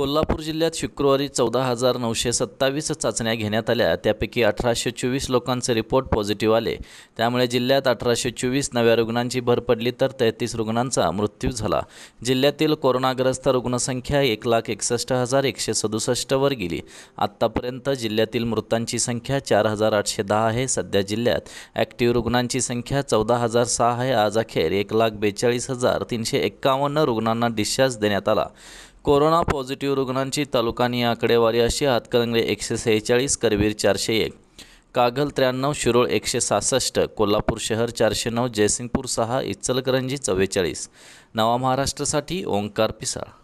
कोल्हापूर जिल्ह्यात शुक्रवारी चौदा हजार नऊशे सत्तावीस चाचण्या घेण्यात आल्या त्यापैकी अठराशे चोवीस लोकांचे रिपोर्ट पॉझिटिव्ह आले त्यामुळे जिल्ह्यात अठराशे चोवीस नव्या रुग्णांची भर पडली तर तेहतीस रुग्णांचा मृत्यू झाला जिल्ह्यातील कोरोनाग्रस्त रुग्णसंख्या एक लाख एकसष्ट हजार एकशे सदुसष्टवर गेली आत्तापर्यंत जिल्ह्यातील मृतांची संख्या चार हजार आठशे दहा आहे सध्या जिल्ह्यात ॲक्टिव्ह रुग्णांची संख्या चौदा हजार सहा आहे आज अखेर एक लाख बेचाळीस हजार तीनशे एक्कावन्न रुग्णांना डिस्चार्ज देण्यात आला कोरोना पॉझिटिव्ह रुग्णांची तालुकानी आकडेवारी अशी हातकणंगले एकशे सेहेचाळीस करवीर चारशे एक कागल त्र्याण्णव शिरोळ एकशे सहासष्ट कोल्हापूर शहर चारशे नऊ जयसिंगपूर सहा इचलकरंजी चव्वेचाळीस नवा महाराष्ट्रासाठी ओंकार पिसाळ